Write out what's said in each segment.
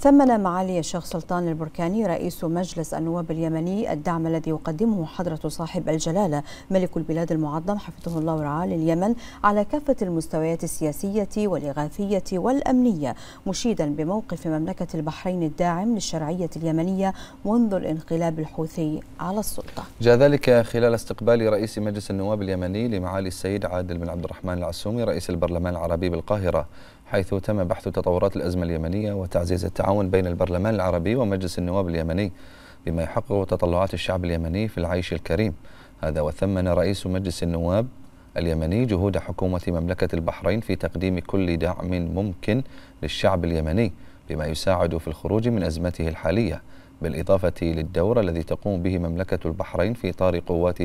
ثمن معالي الشيخ سلطان البركاني رئيس مجلس النواب اليمني الدعم الذي يقدمه حضرة صاحب الجلالة ملك البلاد المعظم حفظه الله ورعاه لليمن على كافة المستويات السياسية والإغاثية والأمنية مشيدا بموقف مملكة البحرين الداعم للشرعية اليمنية منذ الانقلاب الحوثي على السلطة جاء ذلك خلال استقبال رئيس مجلس النواب اليمني لمعالي السيد عادل بن عبد الرحمن العسومي رئيس البرلمان العربي بالقاهرة حيث تم بحث تطورات الأزمة اليمنية وتعزيز التعاون بين البرلمان العربي ومجلس النواب اليمني بما يحقق تطلعات الشعب اليمني في العيش الكريم هذا وثمن رئيس مجلس النواب اليمني جهود حكومة مملكة البحرين في تقديم كل دعم ممكن للشعب اليمني بما يساعد في الخروج من أزمته الحالية بالإضافة للدور الذي تقوم به مملكة البحرين في إطار قوات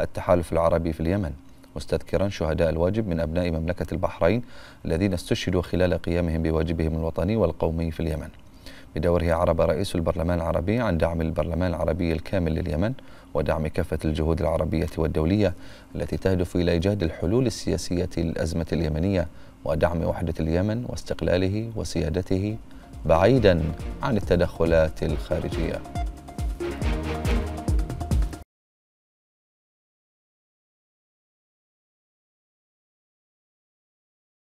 التحالف العربي في اليمن مستذكرا شهداء الواجب من أبناء مملكة البحرين الذين استشهدوا خلال قيامهم بواجبهم الوطني والقومي في اليمن بدوره عرب رئيس البرلمان العربي عن دعم البرلمان العربي الكامل لليمن ودعم كافة الجهود العربية والدولية التي تهدف إلى إيجاد الحلول السياسية للأزمة اليمنية ودعم وحدة اليمن واستقلاله وسيادته بعيدا عن التدخلات الخارجيه